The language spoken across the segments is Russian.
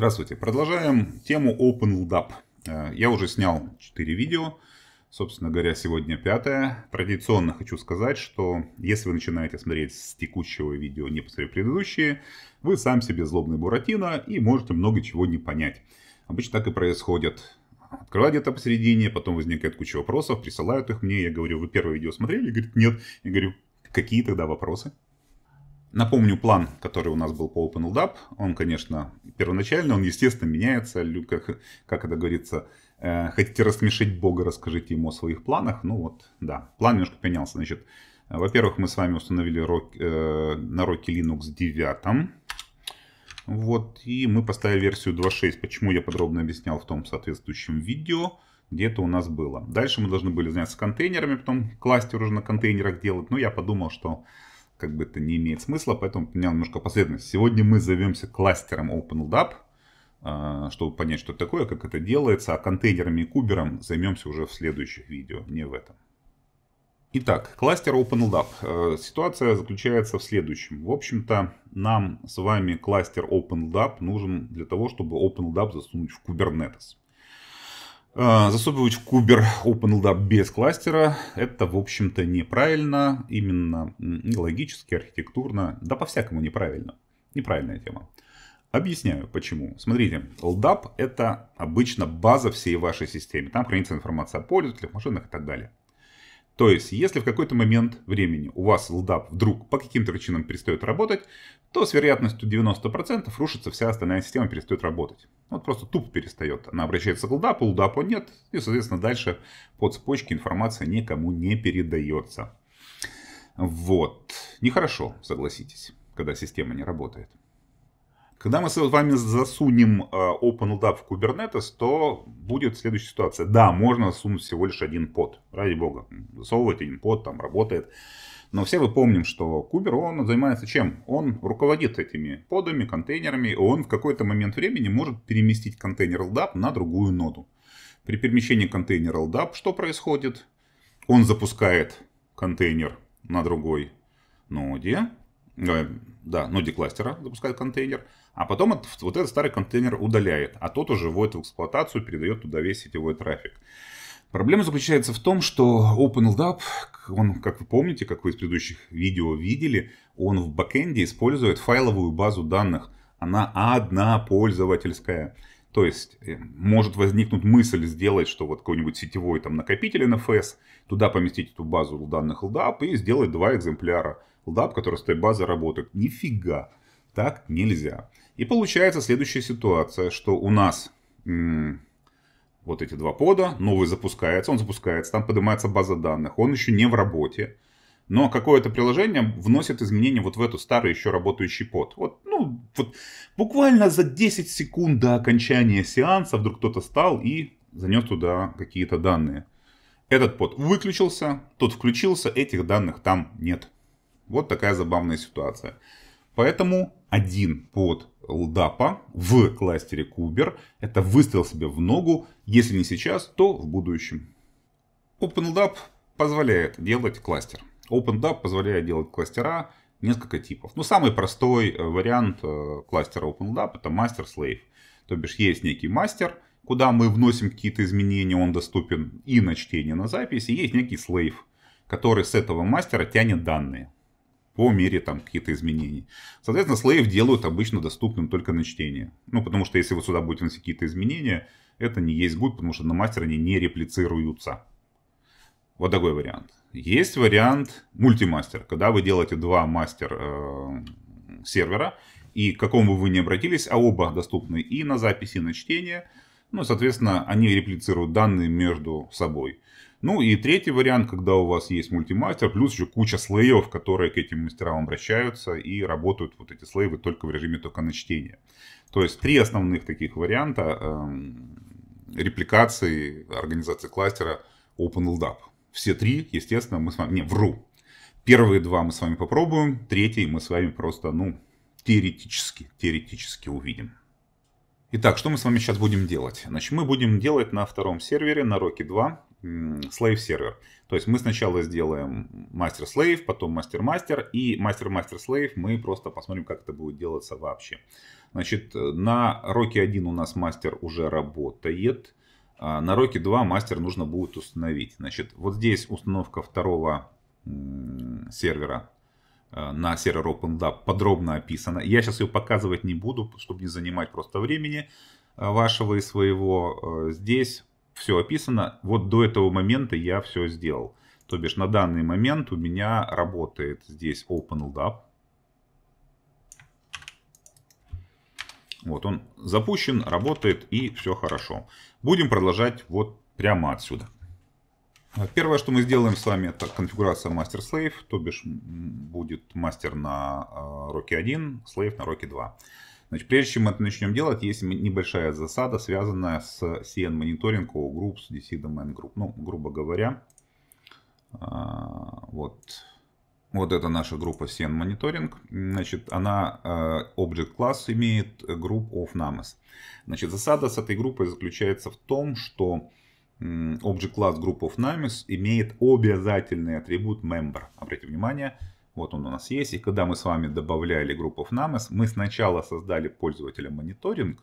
Здравствуйте. Продолжаем тему Open LDAP. Э, я уже снял 4 видео. Собственно говоря, сегодня пятое. Традиционно хочу сказать, что если вы начинаете смотреть с текущего видео, не посмотрев предыдущие, вы сам себе злобный Буратино и можете много чего не понять. Обычно так и происходит. Открывают где-то посередине, потом возникает куча вопросов, присылают их мне, я говорю, вы первое видео смотрели? говорит, нет. Я говорю, какие тогда вопросы? Напомню план, который у нас был по Open LDAP. Он, конечно, первоначально, он, естественно, меняется. Как, как это говорится, э, хотите рассмешить Бога, расскажите ему о своих планах. Ну вот, да, план немножко поменялся. Значит, во-первых, мы с вами установили рок, э, на Rocky Linux 9. Вот, и мы поставили версию 2.6. Почему я подробно объяснял в том соответствующем видео, где это у нас было. Дальше мы должны были заняться контейнерами, потом кластер уже на контейнерах делать. Но я подумал, что как бы это не имеет смысла, поэтому поменял немножко последовательность. Сегодня мы зовемся кластером OpenLDAP, а, чтобы понять, что это такое, как это делается, а контейнерами и кубером займемся уже в следующих видео, не в этом. Итак, кластер OpenLDAP. А, ситуация заключается в следующем. В общем-то, нам с вами кластер OpenLDAP нужен для того, чтобы OpenLDAP засунуть в Kubernetes. А, засовывать в кубер OpenLDAP без кластера — это, в общем-то, неправильно, именно и логически, архитектурно, да по-всякому неправильно. Неправильная тема. Объясняю, почему. Смотрите, LDAP — это обычно база всей вашей системы. Там хранится информация о пользователях, машинах и так далее. То есть, если в какой-то момент времени у вас LDAP вдруг по каким-то причинам перестает работать, то с вероятностью 90% рушится вся остальная система, перестает работать. Вот просто туп перестает. Она обращается к LDAP, LDAP нет, и, соответственно, дальше по цепочке информация никому не передается. Вот. Нехорошо, согласитесь, когда система не работает. Когда мы с вами засунем э, OpenLDAP в Kubernetes, то будет следующая ситуация. Да, можно засунуть всего лишь один под. Ради бога, засовывать один под, там работает. Но все вы помним, что Кубер, он занимается чем? Он руководит этими подами, контейнерами, и он в какой-то момент времени может переместить контейнер LDAP на другую ноду. При перемещении контейнера LDAP что происходит? Он запускает контейнер на другой ноде, э, да, ноди ну, кластера запускает контейнер, а потом от, вот этот старый контейнер удаляет, а тот уже вводит в эксплуатацию, передает туда весь сетевой трафик. Проблема заключается в том, что OpenLDAP, он, как вы помните, как вы из предыдущих видео видели, он в бэкэнде использует файловую базу данных. Она одна пользовательская. То есть э, может возникнуть мысль сделать, что вот какой-нибудь сетевой там накопитель NFS, туда поместить эту базу данных LDAP и сделать два экземпляра лап, который стоит той базы Нифига, так нельзя. И получается следующая ситуация, что у нас вот эти два пода, новый запускается, он запускается, там поднимается база данных, он еще не в работе, но какое-то приложение вносит изменения вот в эту старый еще работающий под. Вот, ну, вот буквально за 10 секунд до окончания сеанса вдруг кто-то стал и занес туда какие-то данные. Этот под выключился, тот включился, этих данных там нет. Вот такая забавная ситуация. Поэтому один под LDAP в кластере Кубер это выстрел себе в ногу, если не сейчас, то в будущем. OpenLDAP позволяет делать кластер. OpenDAP позволяет делать кластера несколько типов. Ну, самый простой э, вариант э, кластера OpenLab это мастер-слейв. То бишь есть некий мастер, куда мы вносим какие-то изменения, он доступен и на чтение, и на записи. И есть некий слейв, который с этого мастера тянет данные по мере там какие то изменений. Соответственно, слейв делают обычно доступным только на чтение. Ну, потому что если вы сюда будете вносить какие-то изменения, это не есть good, потому что на мастер они не реплицируются. Вот такой вариант. Есть вариант мультимастер, когда вы делаете два мастер э, сервера, и к какому вы не обратились, а оба доступны и на записи, и на чтение. Ну, соответственно, они реплицируют данные между собой. Ну и третий вариант, когда у вас есть мультимастер, плюс еще куча слоев, которые к этим мастерам обращаются и работают вот эти слоевы только в режиме только токеночтения. То есть три основных таких варианта эм, репликации организации кластера OpenLDAP. Все три, естественно, мы с вами... Не, вру. Первые два мы с вами попробуем, третий мы с вами просто, ну, теоретически, теоретически увидим. Итак, что мы с вами сейчас будем делать? Значит, мы будем делать на втором сервере, на Rocky 2, slave сервер. То есть мы сначала сделаем мастер slave, потом мастер мастер и мастер мастер slave мы просто посмотрим, как это будет делаться вообще. Значит, на Rocky 1 у нас мастер уже работает. А на Rocky 2 мастер нужно будет установить. Значит, вот здесь установка второго сервера Э, на сервер OpenDub подробно описана. Я сейчас ее показывать не буду, чтобы не занимать просто времени э, вашего и своего. Э, здесь все описано. Вот до этого момента я все сделал. То бишь на данный момент у меня работает здесь OpenLDAP. Вот он запущен, работает и все хорошо. Будем продолжать вот прямо отсюда. Первое, что мы сделаем с вами, это конфигурация мастер слейв то бишь будет мастер на а, Rocky 1, слейв на Rocky 2. Значит, прежде чем мы это начнем делать, есть небольшая засада, связанная с CN Monitoring O Groups, DC Domain Group. Ну, грубо говоря, а, вот, вот это наша группа CN Monitoring. Значит, она а, Object класс имеет Group of Names. Значит, засада с этой группой заключается в том, что Object Class Group of Names имеет обязательный атрибут member. Обратите внимание, вот он у нас есть. И когда мы с вами добавляли Group of Names, мы сначала создали пользователя мониторинг,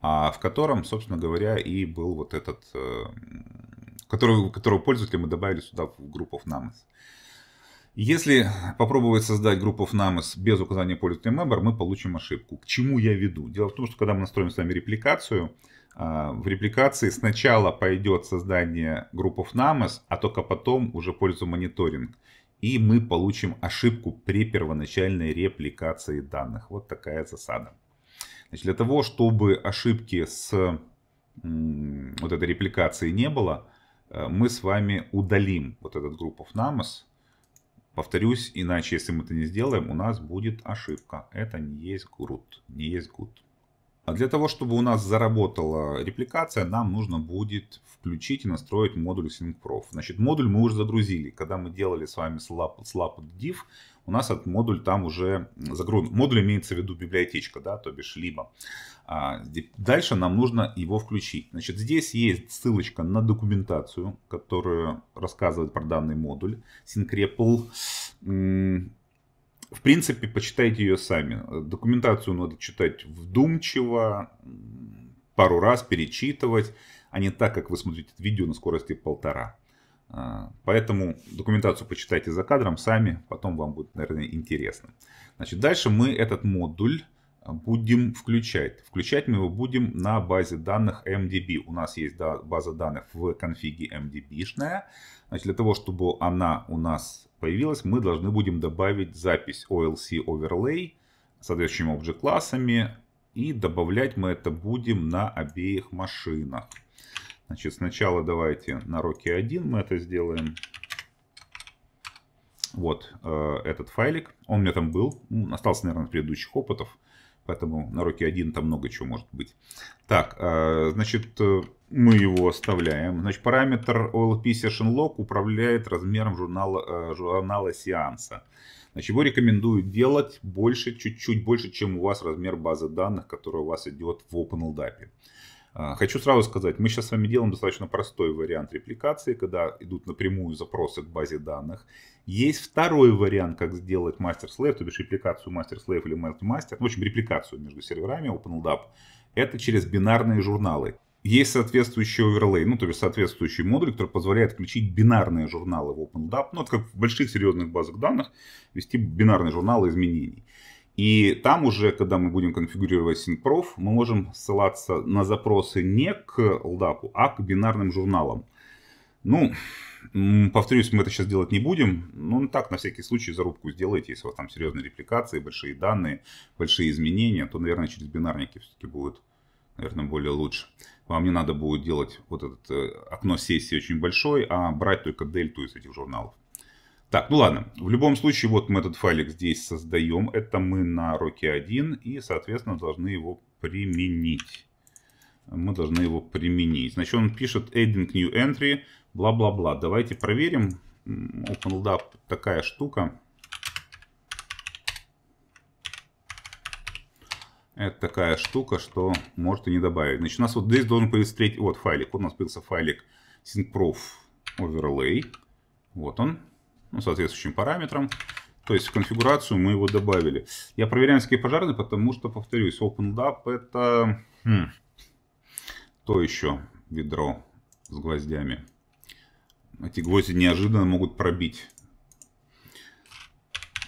а, в котором, собственно говоря, и был вот этот, э, который, которого пользователя мы добавили сюда в Group of Names. Если попробовать создать группу FNAMES без указания пользователя member, мы получим ошибку. К чему я веду? Дело в том, что когда мы настроим с вами репликацию, а, в репликации сначала пойдет создание группы FNAMES, а только потом уже пользу мониторинг. И мы получим ошибку при первоначальной репликации данных. Вот такая засада. Значит, для того, чтобы ошибки с вот этой репликации не было, э, мы с вами удалим вот этот группу FNAMES Повторюсь, иначе, если мы это не сделаем, у нас будет ошибка. Это не есть good. Не есть good. А для того, чтобы у нас заработала репликация, нам нужно будет включить и настроить модуль SyncProf. Значит, модуль мы уже загрузили. Когда мы делали с вами slap, slap у нас этот модуль там уже загружен. Модуль имеется в виду библиотечка, да, то бишь либо. А, дальше нам нужно его включить. Значит, здесь есть ссылочка на документацию, которую рассказывает про данный модуль. SyncRepl в принципе, почитайте ее сами. Документацию надо читать вдумчиво, пару раз перечитывать, а не так, как вы смотрите это видео на скорости полтора. А, поэтому документацию почитайте за кадром сами, потом вам будет, наверное, интересно. Значит, дальше мы этот модуль будем включать. Включать мы его будем на базе данных MDB. У нас есть база данных в конфиге MDB-шная. Значит, для того, чтобы она у нас появилась, мы должны будем добавить запись OLC Overlay с соответствующими объект-классами. И добавлять мы это будем на обеих машинах. Значит, сначала давайте на Rocky 1 мы это сделаем. Вот э, этот файлик. Он у меня там был. Ну, остался, наверное, от предыдущих опытов. Поэтому на руке один там много чего может быть. Так, а, значит, э, мы его оставляем. Значит, параметр OLP Session Log управляет размером журнала, э, журнала сеанса. Значит, его рекомендую делать больше, чуть-чуть больше, чем у вас размер базы данных, которая у вас идет в OpenLDAP. А, хочу сразу сказать, мы сейчас с вами делаем достаточно простой вариант репликации, когда идут напрямую запросы к базе данных. Есть второй вариант, как сделать мастер-слейв, то бишь репликацию мастер-слейв или мастер-мастер, ну, в общем, репликацию между серверами OpenLDAP. Это через бинарные журналы. Есть соответствующий оверлей, ну, то есть соответствующий модуль, который позволяет включить бинарные журналы в OpenDAP, ну, это как в больших серьезных базах данных, вести бинарные журналы изменений. И там уже, когда мы будем конфигурировать синпроф, мы можем ссылаться на запросы не к LDAP, а к бинарным журналам. Ну, повторюсь, мы это сейчас делать не будем. Ну, так, на всякий случай, зарубку сделайте. Если у вас там серьезные репликации, большие данные, большие изменения, то, наверное, через бинарники все-таки будет, наверное, более лучше. Вам не надо будет делать вот это э, окно сессии очень большой, а брать только дельту из этих журналов. Так, ну ладно. В любом случае, вот мы этот файлик здесь создаем. Это мы на роке 1 и, соответственно, должны его применить. Мы должны его применить. Значит, он пишет adding new entry, бла-бла-бла. Давайте проверим. OpenLDAP такая штука. Это такая штука, что может и не добавить. Значит, у нас вот здесь должен появиться третий... Вот файлик. Вот у нас появился файлик syncprof overlay. Вот он ну, соответствующим параметрам. То есть в конфигурацию мы его добавили. Я проверяю низкие пожарные, потому что, повторюсь, OpenDAP это хм, то еще ведро с гвоздями. Эти гвозди неожиданно могут пробить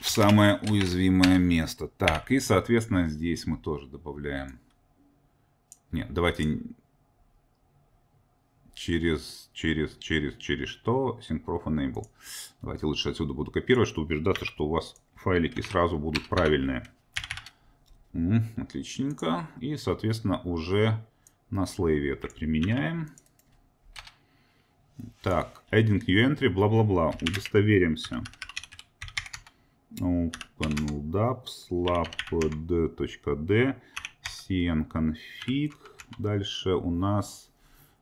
в самое уязвимое место. Так, и, соответственно, здесь мы тоже добавляем... Нет, давайте через, через, через, через что syncprof Enable. Давайте лучше отсюда буду копировать, чтобы убеждаться, что у вас файлики сразу будут правильные. Отличненько. И, соответственно, уже на слейве это применяем. Так, adding new entry, бла-бла-бла. Удостоверимся. OpenLDAP, slapd.d, cnconfig. Дальше у нас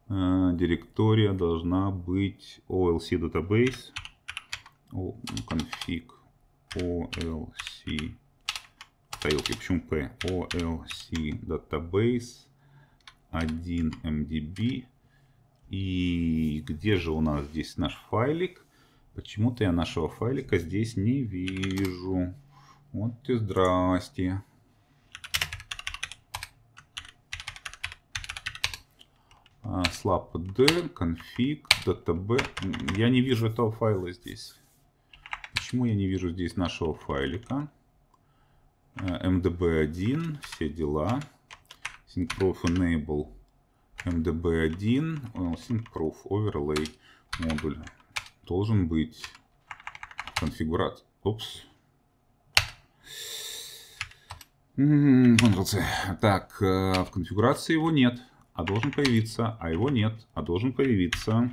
а, директория должна быть OLC database config OLC тарелки. Почему P? OLC database 1 MDB. И где же у нас здесь наш файлик? Почему-то я нашего файлика здесь не вижу. Вот и здрасте. slap d config dtb. Я не вижу этого файла здесь. Почему я не вижу здесь нашего файлика? mdb1, э, эм все дела. Syncproof enable mdb1, syncproof overlay модуль. Должен быть конфигурат. Опс. М-м, так, э, в конфигурации его нет а должен появиться, а его нет, а должен появиться.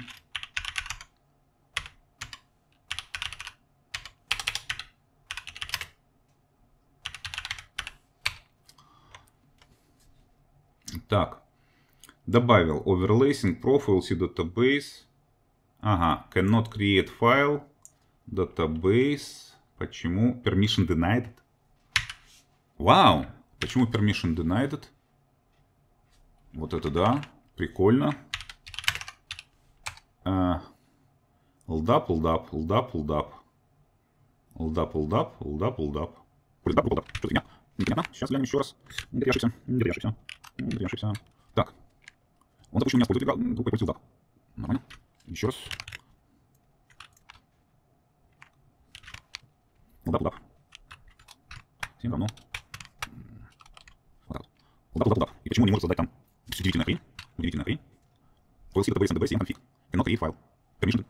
Так, добавил overlacing profile c database. Ага, cannot create file, database. Почему permission denied? Вау, wow. почему permission denied? Вот это да. Прикольно. Э, лдап, лдап, лдап, лдап. Лдап, лдап, лдап, лдап. Лдап, лдап. Что-то фигня. Непонятно. А Сейчас глянем еще раз. Где я ошибся? Где я ошибся? Так. Он запущен меня с пользой группой против лдап. Нормально. Еще раз. Лдап, лдап. Всем равно. Вот так вот. Лдап, лдап, лдап. И почему не может создать там Удивительная хрень. Удивительная хрень. Oil skip database database config. Cannot create file. Permission.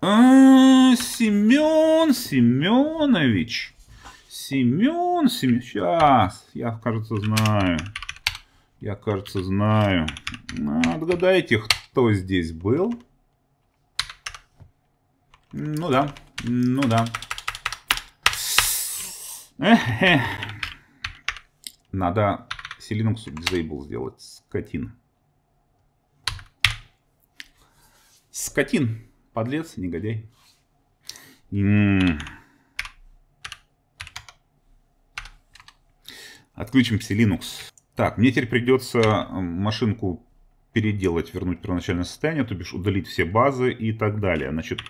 А, Семен Семенович. Семен Семен... Сейчас. Я, кажется, знаю. Я, кажется, знаю. Ну, отгадайте, кто здесь был. Ну да. Ну да. Надо Linux disable сделать. Скотин. Скотин. Подлец, негодяй. Отключим Linux. Так, мне теперь придется машинку переделать, вернуть в первоначальное состояние, то бишь удалить все базы и так далее. Значит,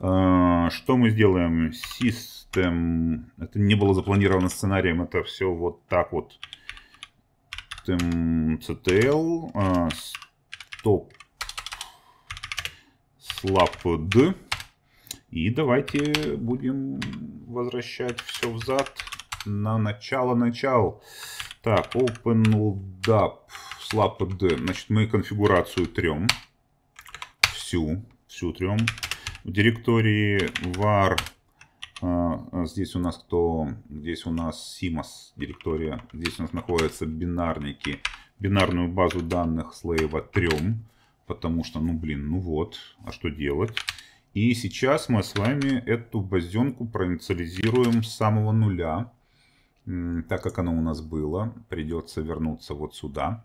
э, что мы сделаем? System. Это не было запланировано сценарием, это все вот так вот допустим, ctl э, stop slapd. И давайте будем возвращать все взад на начало начал. Так, openldap slapd. Значит, мы конфигурацию трем. Всю, всю трем. В директории var а, а, здесь у нас кто? Здесь у нас CMOS директория. Здесь у нас находятся бинарники. Бинарную базу данных слейва трем. Потому что, ну блин, ну вот, а что делать? И сейчас мы с вами эту базенку проинициализируем с самого нуля. Так как она у нас была. придется вернуться вот сюда.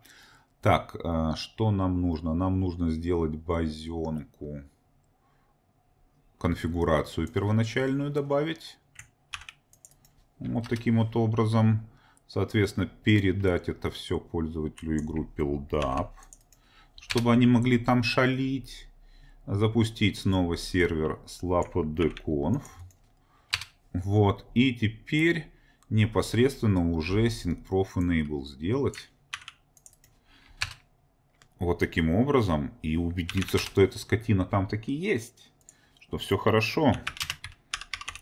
Так, а, что нам нужно? Нам нужно сделать базенку конфигурацию первоначальную добавить. Вот таким вот образом. Соответственно, передать это все пользователю и группе LDAP, чтобы они могли там шалить. Запустить снова сервер slapdconf. Вот. И теперь непосредственно уже synprof enable сделать. Вот таким образом. И убедиться, что эта скотина там таки есть то все хорошо.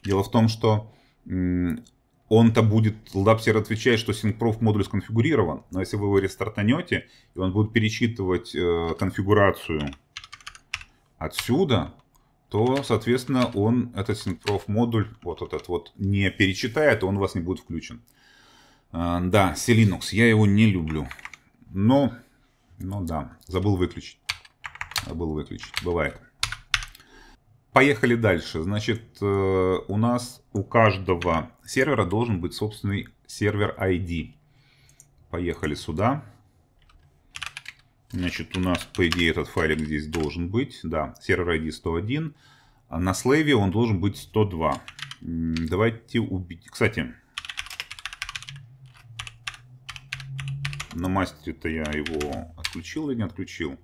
Дело в том, что он-то будет, LDAPSER отвечает, что SyncProf модуль сконфигурирован, но если вы его рестартанете, и он будет перечитывать э, конфигурацию отсюда, то, соответственно, он этот SyncProf модуль, вот этот вот, не перечитает, и он у вас не будет включен. Э, да, Selinux, я его не люблю. Но, ну да, забыл выключить. Забыл выключить, бывает. Поехали дальше. Значит, э, у нас у каждого сервера должен быть собственный сервер ID. Поехали сюда. Значит, у нас, по идее, этот файлик здесь должен быть. Да, сервер ID 101. А на слейве он должен быть 102. Давайте убить... Кстати, на мастере-то я его отключил или не отключил?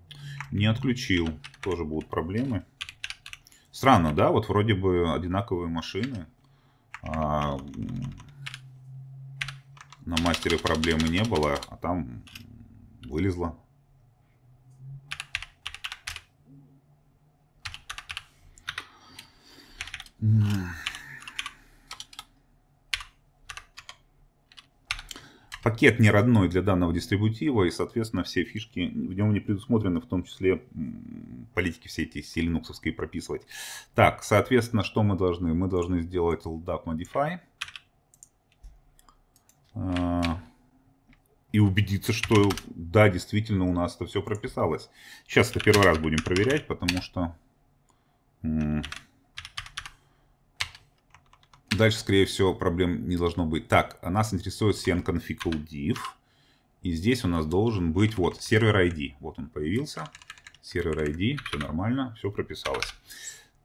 Не отключил. Тоже будут проблемы. Странно, да? Вот вроде бы одинаковые машины. А на мастере проблемы не было, а там вылезло. Mm. пакет не родной для данного дистрибутива, и, соответственно, все фишки в нем не предусмотрены, в том числе политики все эти силинуксовские прописывать. Так, соответственно, что мы должны? Мы должны сделать LDAP Modify. А, и убедиться, что да, действительно у нас это все прописалось. Сейчас это первый раз будем проверять, потому что Дальше, скорее всего, проблем не должно быть. Так, а нас интересует cnconfig.div. И здесь у нас должен быть вот сервер ID. Вот он появился. Сервер ID, все нормально, все прописалось.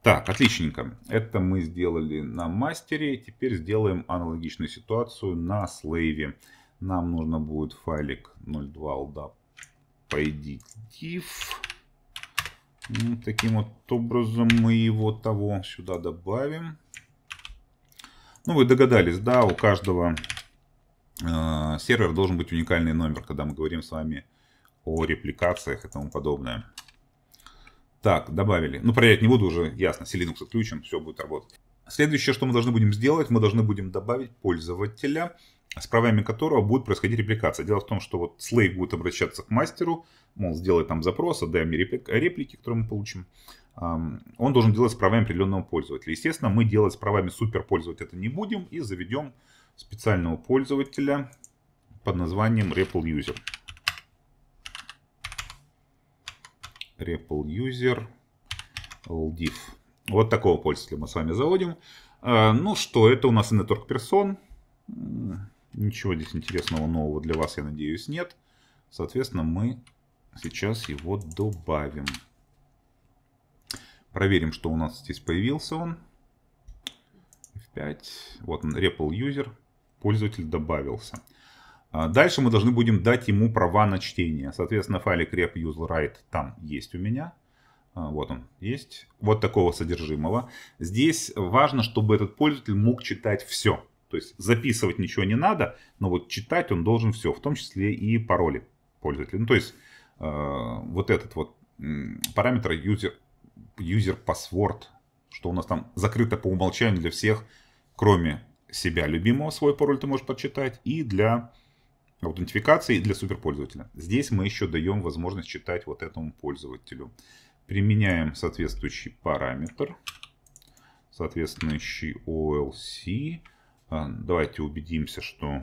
Так, отличненько. Это мы сделали на мастере. Теперь сделаем аналогичную ситуацию на слейве. Нам нужно будет файлик 02 div. Ну, таким вот образом мы его того сюда добавим. Ну, вы догадались, да, у каждого э, сервера должен быть уникальный номер, когда мы говорим с вами о репликациях и тому подобное. Так, добавили. Ну, проверять не буду уже, ясно, Linux отключен, все будет работать. Следующее, что мы должны будем сделать, мы должны будем добавить пользователя, с правами которого будет происходить репликация. Дело в том, что вот слейв будет обращаться к мастеру, мол, сделай там запрос, отдай мне реплики, которые мы получим он должен делать с правами определенного пользователя. Естественно, мы делать с правами суперпользователя это не будем и заведем специального пользователя под названием Ripple User. Ripple User LDIF. Вот такого пользователя мы с вами заводим. А, ну что, это у нас и Network Person. Ничего здесь интересного нового для вас, я надеюсь, нет. Соответственно, мы сейчас его добавим. Проверим, что у нас здесь появился он. F5. Вот он, REPL User. Пользователь добавился. А, дальше мы должны будем дать ему права на чтение. Соответственно, файлик rep user там есть у меня. А, вот он есть. Вот такого содержимого. Здесь важно, чтобы этот пользователь мог читать все. То есть записывать ничего не надо, но вот читать он должен все, в том числе и пароли пользователя. Ну, то есть э, вот этот вот параметр user user password, что у нас там закрыто по умолчанию для всех, кроме себя любимого, свой пароль ты можешь подчитать, и для аутентификации, и для суперпользователя. Здесь мы еще даем возможность читать вот этому пользователю. Применяем соответствующий параметр, соответствующий OLC. А, давайте убедимся, что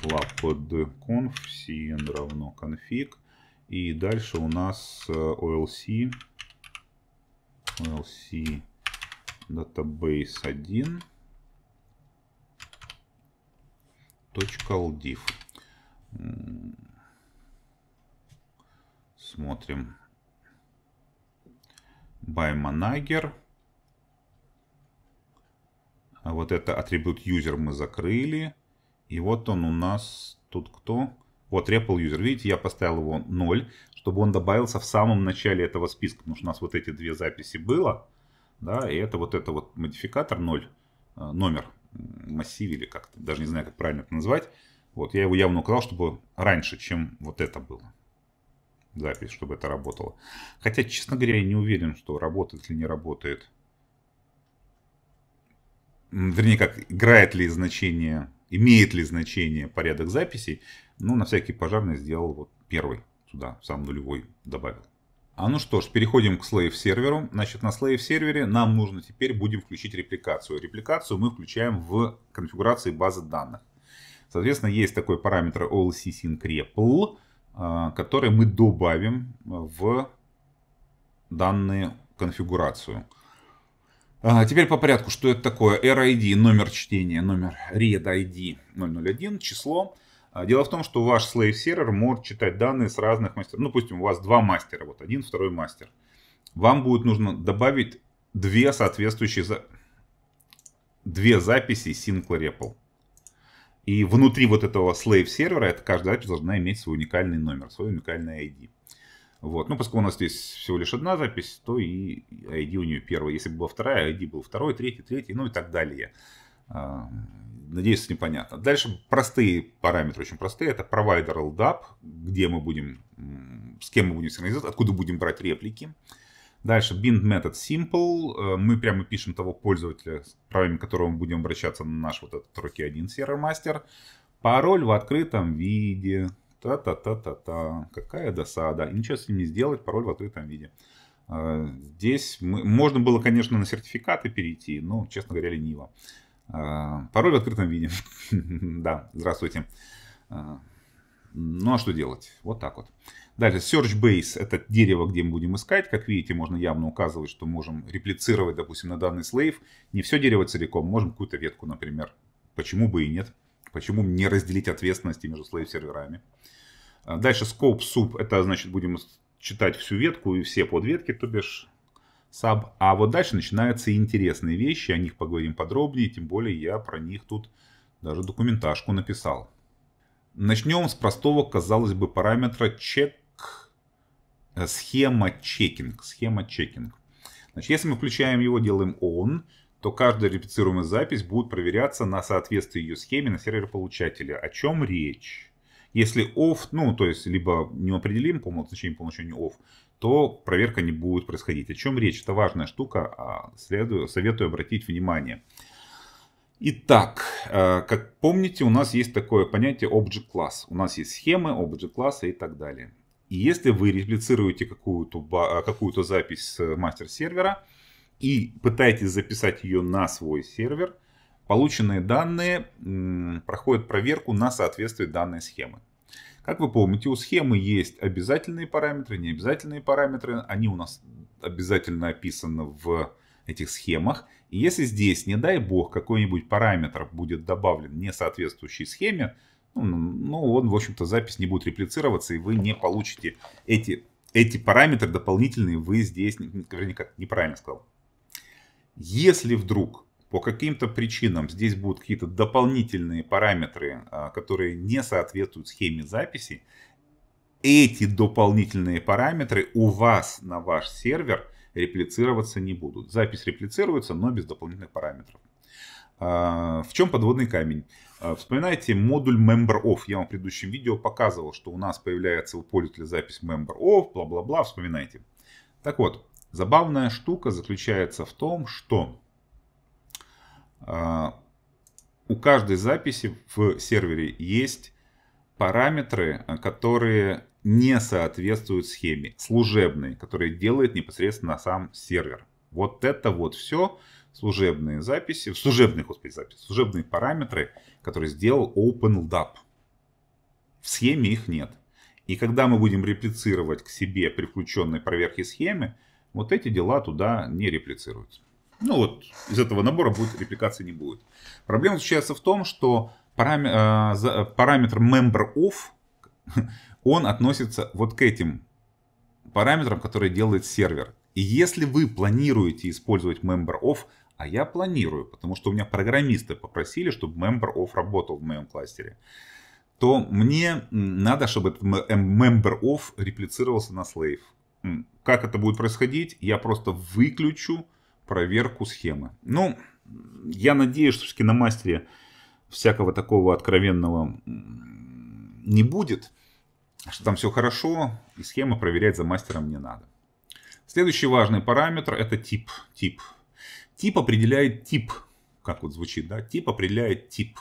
шла под conf, cn равно config. И дальше у нас э, OLC, OLC database 1 .ldiv. Смотрим. By А Вот это атрибут user мы закрыли. И вот он у нас тут кто? Вот REPL user. Видите, я поставил его 0, чтобы он добавился в самом начале этого списка, потому что у нас вот эти две записи было. Да, и это вот это вот модификатор 0, э, номер массив или как-то, даже не знаю, как правильно это назвать. Вот, я его явно указал, чтобы раньше, чем вот это было. Запись, чтобы это работало. Хотя, честно говоря, я не уверен, что работает или не работает. Вернее, как, играет ли значение имеет ли значение порядок записей, ну, на всякий пожарный сделал вот первый сюда, сам нулевой добавил. А ну что ж, переходим к слейв серверу. Значит, на слейв сервере нам нужно теперь будем включить репликацию. Репликацию мы включаем в конфигурации базы данных. Соответственно, есть такой параметр olcssyncrepl, а, который мы добавим в данную конфигурацию. А, теперь по порядку, что это такое? RID, номер чтения, номер read ID 001, число. А, дело в том, что ваш slave сервер может читать данные с разных мастеров. Ну, допустим, у вас два мастера, вот один, второй мастер. Вам будет нужно добавить две соответствующие за... две записи Single REPL. И внутри вот этого slave сервера, эта каждая запись должна иметь свой уникальный номер, свой уникальный ID. Вот. Ну, поскольку у нас здесь всего лишь одна запись, то и ID у нее первая. Если бы была вторая, ID был второй, третий, третий, ну и так далее. А, надеюсь, это непонятно. Дальше простые параметры, очень простые. Это провайдер LDAP, где мы будем, с кем мы будем синхронизировать, откуда будем брать реплики. Дальше bind method simple. Э, мы прямо пишем того пользователя, с правами которого мы будем обращаться на наш вот этот руки 1 сервер мастер. Пароль в открытом виде. Та-та-та-та-та. Какая досада. И ничего с ним не сделать, пароль в открытом виде. А, здесь мы, можно было, конечно, на сертификаты перейти, но, честно говоря, лениво. А, пароль в открытом виде. да, здравствуйте. А, ну а что делать? Вот так вот. Дальше, Search Base – это дерево, где мы будем искать. Как видите, можно явно указывать, что можем реплицировать, допустим, на данный слейв. Не все дерево целиком, можем какую-то ветку, например. Почему бы и нет? Почему не разделить ответственности между слейв-серверами? А, дальше scope sub, это значит будем читать всю ветку и все подветки, то бишь sub. А вот дальше начинаются интересные вещи, о них поговорим подробнее, тем более я про них тут даже документашку написал. Начнем с простого, казалось бы, параметра check э, схема checking Схема checking. Значит, если мы включаем его, делаем on, то каждая реплицируемая запись будет проверяться на соответствие ее схеме на сервере получателя. О чем речь? Если off, ну, то есть, либо не определим по значению по умолчанию off, то проверка не будет происходить. О чем речь? Это важная штука, а следую, советую обратить внимание. Итак, э, как помните, у нас есть такое понятие object class. У нас есть схемы, object класса и так далее. И если вы реплицируете какую-то какую, -то, запись с мастер-сервера, и пытаетесь записать ее на свой сервер, полученные данные проходят проверку на соответствие данной схемы. Как вы помните, у схемы есть обязательные параметры, необязательные параметры. Они у нас обязательно описаны в этих схемах. И если здесь, не дай бог, какой-нибудь параметр будет добавлен не соответствующей схеме, ну, ну он, в общем-то, запись не будет реплицироваться, и вы не получите эти, эти параметры дополнительные, вы здесь, вернее, как неправильно сказал, если вдруг по каким-то причинам здесь будут какие-то дополнительные параметры, а, которые не соответствуют схеме записи, эти дополнительные параметры у вас на ваш сервер реплицироваться не будут. Запись реплицируется, но без дополнительных параметров. А, в чем подводный камень? А, вспоминайте модуль member of. Я вам в предыдущем видео показывал, что у нас появляется у пользователя запись member of, бла-бла-бла, вспоминайте. Так вот, Забавная штука заключается в том, что а, у каждой записи в сервере есть параметры, а, которые не соответствуют схеме служебной, которые делает непосредственно сам сервер. Вот это вот все служебные записи, служебные, господи, записи, служебные параметры, которые сделал OpenLDAP. В схеме их нет. И когда мы будем реплицировать к себе при включенной проверке схемы, вот эти дела туда не реплицируются. Ну вот, из этого набора будет, репликации не будет. Проблема заключается в том, что параметр, э, за, параметр member of, он относится вот к этим параметрам, которые делает сервер. И если вы планируете использовать member of, а я планирую, потому что у меня программисты попросили, чтобы member of работал в моем кластере, то мне надо, чтобы этот member of реплицировался на slave. Как это будет происходить, я просто выключу проверку схемы. Ну, я надеюсь, что все-таки на мастере всякого такого откровенного не будет, что там все хорошо, и схемы проверять за мастером не надо. Следующий важный параметр это тип. Тип. Тип определяет тип. Как вот звучит, да? Тип определяет тип.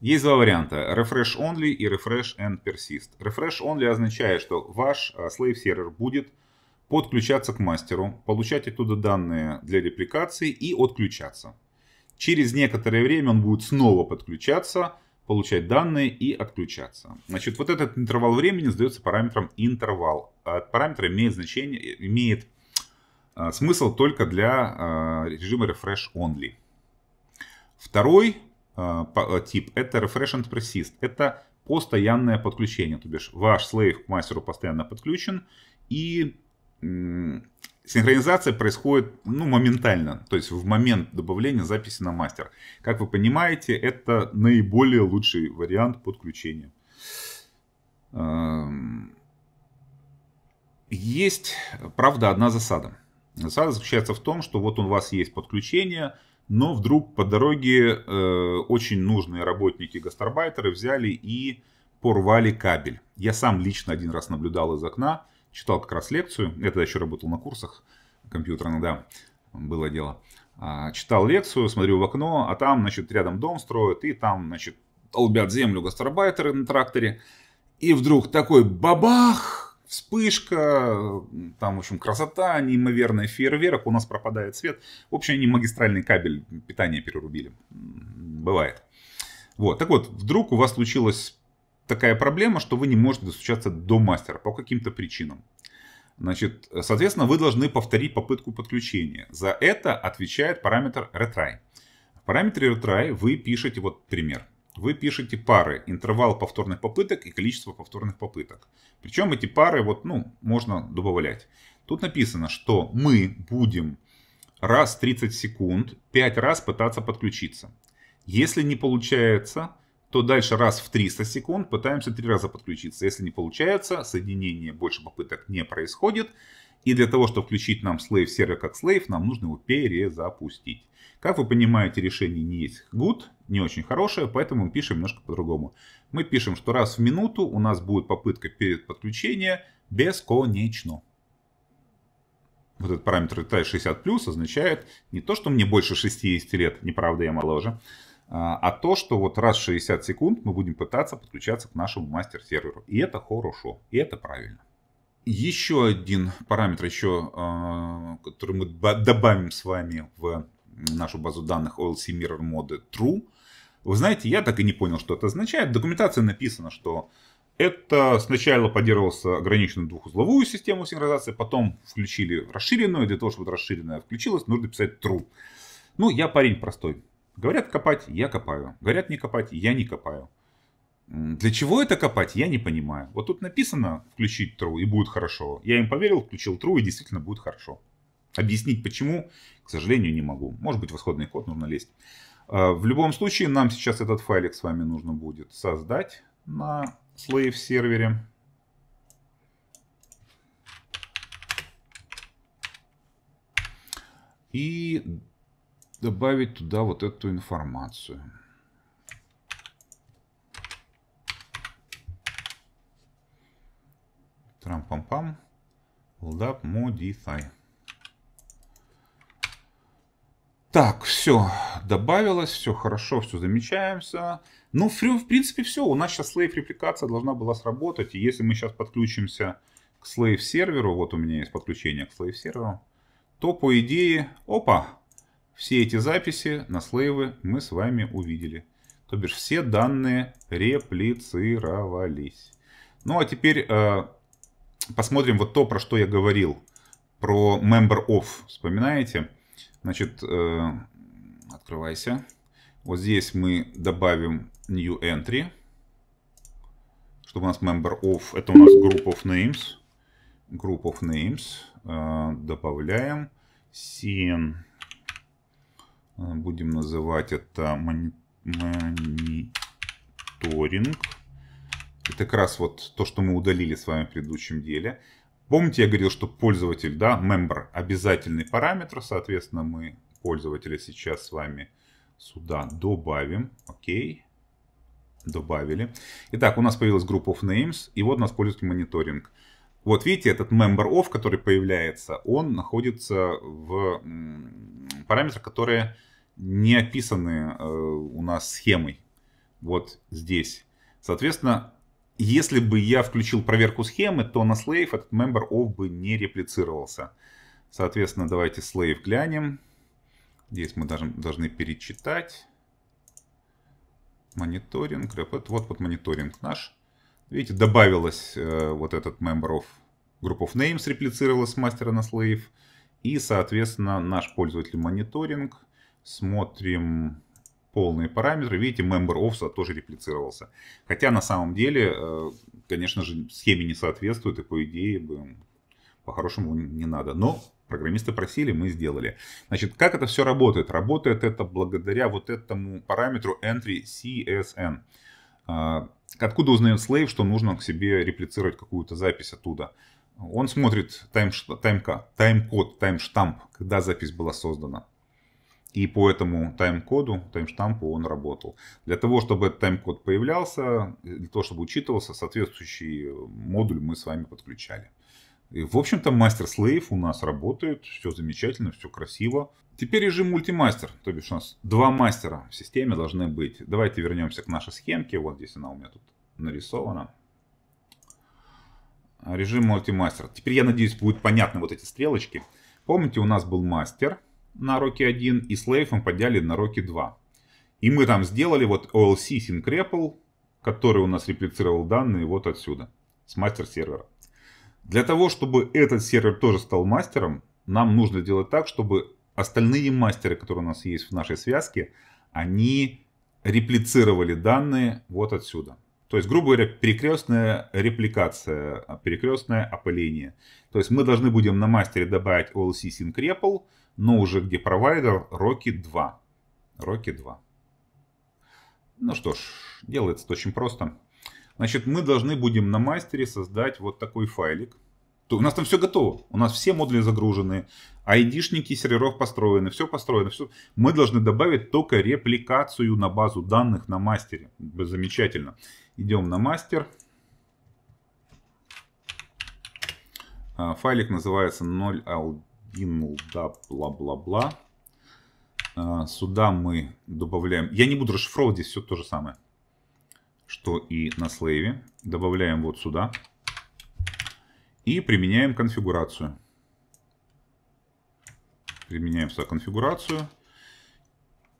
Есть два варианта, refresh only и refresh and persist. Refresh only означает, что ваш slave а, сервер будет подключаться к мастеру, получать оттуда данные для репликации и отключаться. Через некоторое время он будет снова подключаться, получать данные и отключаться. Значит, вот этот интервал времени сдается параметром интервал. А параметр имеет значение, имеет а, смысл только для режима refresh only. Второй Э, э, тип, это refresh and persist, это постоянное подключение, то бишь ваш слейв к мастеру постоянно подключен, и синхронизация происходит ну, моментально, то есть в момент добавления записи на мастер. Как вы понимаете, это наиболее лучший вариант подключения. Эм, есть, правда, одна засада. Засада заключается в том, что вот у вас есть подключение – но вдруг по дороге э, очень нужные работники-гастарбайтеры взяли и порвали кабель. Я сам лично один раз наблюдал из окна, читал как раз лекцию, Это я еще работал на курсах компьютерных, да, было дело. А, читал лекцию, смотрю в окно, а там, значит, рядом дом строят, и там, значит, долбят землю гастарбайтеры на тракторе. И вдруг такой бабах, вспышка, там, в общем, красота, неимоверная фейерверок, у нас пропадает свет. В общем, они магистральный кабель питания перерубили. Бывает. Вот, так вот, вдруг у вас случилась такая проблема, что вы не можете достучаться до мастера по каким-то причинам. Значит, соответственно, вы должны повторить попытку подключения. За это отвечает параметр retry. В параметре retry вы пишете вот пример вы пишете пары, интервал повторных попыток и количество повторных попыток. Причем эти пары вот, ну, можно добавлять. Тут написано, что мы будем раз 30 секунд 5 раз пытаться подключиться. Если не получается, то дальше раз в 300 секунд пытаемся 3 раза подключиться. Если не получается, соединение больше попыток не происходит. И для того, чтобы включить нам слейв сервер как слейв, нам нужно его перезапустить. Как вы понимаете, решение не есть good, не очень хорошее, поэтому мы пишем немножко по-другому. Мы пишем, что раз в минуту у нас будет попытка перед подключения бесконечно. Вот этот параметр T60 плюс означает не то, что мне больше 60 лет, неправда, я моложе, а, а то, что вот раз в 60 секунд мы будем пытаться подключаться к нашему мастер-серверу. И это хорошо, и это правильно. Еще один параметр, еще, а, который мы добавим с вами в нашу базу данных OLC Mirror Mode True. Вы знаете, я так и не понял, что это означает. В документации написано, что это сначала поддерживался ограниченную двухузловую систему синхронизации, потом включили расширенную, для того, чтобы расширенная включилась, нужно писать true. Ну, я парень простой. Говорят копать, я копаю. Говорят не копать, я не копаю. Для чего это копать, я не понимаю. Вот тут написано включить true и будет хорошо. Я им поверил, включил true и действительно будет хорошо. Объяснить почему, к сожалению, не могу. Может быть, в исходный код нужно лезть. А, в любом случае, нам сейчас этот файлик с вами нужно будет создать на slave сервере. И добавить туда вот эту информацию. Трам-пам-пам. Hold up, modify. Так, все добавилось, все хорошо, все замечаемся. Ну, в принципе, все. У нас сейчас slave репликация должна была сработать. И если мы сейчас подключимся к slave серверу, вот у меня есть подключение к slave серверу, то по идее, опа, все эти записи на слейвы мы с вами увидели. То бишь все данные реплицировались. Ну а теперь э, посмотрим вот то, про что я говорил. Про member of, вспоминаете? Значит, э, открывайся. Вот здесь мы добавим new entry, чтобы у нас member of, это у нас group of names. Group of names. Э, добавляем cn. Э, будем называть это мониторинг. Это как раз вот то, что мы удалили с вами в предыдущем деле. Помните, я говорил, что пользователь, да, member обязательный параметр, соответственно, мы пользователя сейчас с вами сюда добавим, окей, добавили. Итак, у нас появилась группа of names, и вот у нас пользователь мониторинг. Вот видите, этот member of, который появляется, он находится в параметрах, которые не описаны э, у нас схемой. Вот здесь. Соответственно, если бы я включил проверку схемы, то на slave этот member of бы не реплицировался. Соответственно, давайте slave глянем. Здесь мы даже, должны перечитать. Мониторинг, вот, вот мониторинг наш. Видите, добавилось э, вот этот member of group of names реплицировалось с мастера на slave. И, соответственно, наш пользователь мониторинг. Смотрим полные параметры. Видите, member of тоже реплицировался. Хотя на самом деле, э, конечно же, схеме не соответствует, и по идее бы по-хорошему не надо. Но программисты просили, мы сделали. Значит, как это все работает? Работает это благодаря вот этому параметру entry CSN. Э, откуда узнает слейв, что нужно к себе реплицировать какую-то запись оттуда? Он смотрит тайм-код, тайм тайм-штамп, когда запись была создана. И по этому тайм-коду, тайм-штампу он работал. Для того, чтобы этот тайм-код появлялся, для того, чтобы учитывался, соответствующий э, модуль мы с вами подключали. И, в общем-то, мастер-слейв у нас работает, все замечательно, все красиво. Теперь режим мультимастер, то бишь у нас два мастера в системе должны быть. Давайте вернемся к нашей схемке, вот здесь она у меня тут нарисована. Режим мультимастер. Теперь, я надеюсь, будут понятны вот эти стрелочки. Помните, у нас был мастер, на Rocky 1 и Slave мы подняли на Rocky 2. И мы там сделали вот OLC Syncrepl, который у нас реплицировал данные вот отсюда, с мастер сервера. Для того, чтобы этот сервер тоже стал мастером, нам нужно делать так, чтобы остальные мастеры, которые у нас есть в нашей связке, они реплицировали данные вот отсюда. То есть, грубо говоря, перекрестная репликация, а, перекрестное опыление. То есть мы должны будем на мастере добавить OLC Sync REPL, но уже где провайдер Rocky 2. Rocky 2. Ну что ж, делается это очень просто. Значит, мы должны будем на мастере создать вот такой файлик. у нас там все готово. У нас все модули загружены. ID-шники серверов построены. Все построено. Все. Мы должны добавить только репликацию на базу данных на мастере. Замечательно. Идем на мастер. А, файлик называется 0.1 да бла-бла-бла. Сюда мы добавляем... Я не буду расшифровывать, здесь все то же самое, что и на слейве. Добавляем вот сюда. И применяем конфигурацию. Применяем сюда конфигурацию.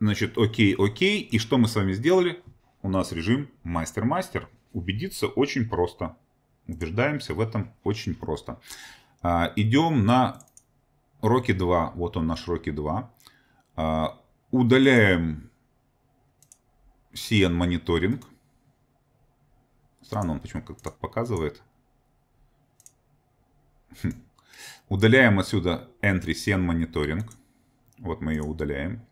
Значит, окей, окей. И что мы с вами сделали? у нас режим мастер-мастер. Убедиться очень просто. Убеждаемся в этом очень просто. А, идем на Rocky 2. Вот он наш Rocky 2. А, удаляем CN мониторинг. Странно, он почему как то так показывает. Хм. Удаляем отсюда entry CN мониторинг. Вот мы ее удаляем.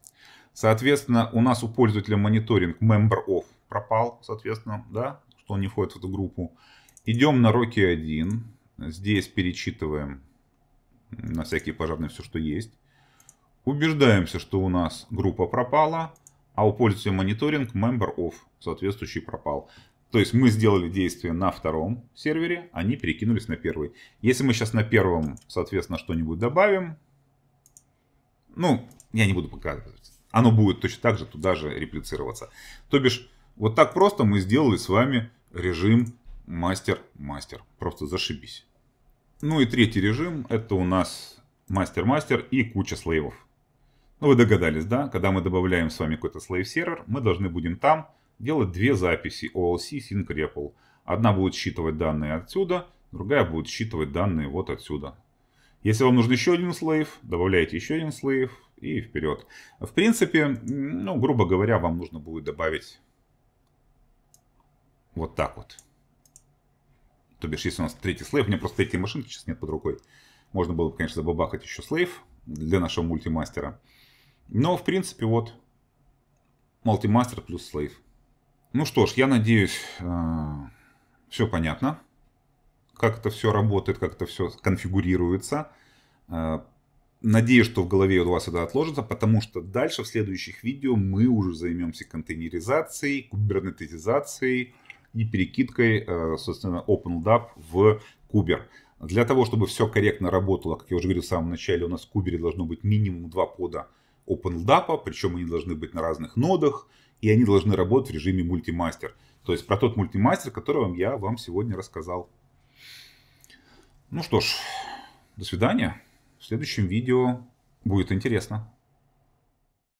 Соответственно, у нас у пользователя мониторинг member of пропал, соответственно, да, что он не входит в эту группу. Идем на Rocky 1. Здесь перечитываем на всякие пожарные все, что есть. Убеждаемся, что у нас группа пропала, а у пользователя мониторинг member of соответствующий пропал. То есть мы сделали действие на втором сервере, они перекинулись на первый. Если мы сейчас на первом, соответственно, что-нибудь добавим, ну, я не буду показывать, оно будет точно так же туда же реплицироваться. То бишь, вот так просто мы сделали с вами режим мастер-мастер. Просто зашибись. Ну и третий режим это у нас мастер-мастер и куча слейвов. Ну вы догадались, да? Когда мы добавляем с вами какой-то слейв-сервер, мы должны будем там делать две записи OLC Sync REPL. Одна будет считывать данные отсюда, другая будет считывать данные вот отсюда. Если вам нужен еще один слейв, добавляйте еще один слейв и вперед. В принципе, ну, грубо говоря, вам нужно будет добавить вот так вот. То бишь, если у нас третий слейв, у меня просто третьей машинки сейчас нет под рукой. Можно было бы, конечно, забабахать еще слейв для нашего мультимастера. Но, в принципе, вот мультимастер плюс слейв. Ну что ж, я надеюсь, э, все понятно. Как это все работает, как это все конфигурируется. Э, надеюсь, что в голове у вас это отложится, потому что дальше в следующих видео мы уже займемся контейнеризацией, кубернетизацией, и перекидкой, э, собственно, OpenDAP в Кубер. Для того, чтобы все корректно работало, как я уже говорил в самом начале, у нас в Кубере должно быть минимум два пода OpenLDAP, причем они должны быть на разных нодах, и они должны работать в режиме мультимастер. То есть про тот мультимастер, которого я вам сегодня рассказал. Ну что ж, до свидания. В следующем видео будет интересно.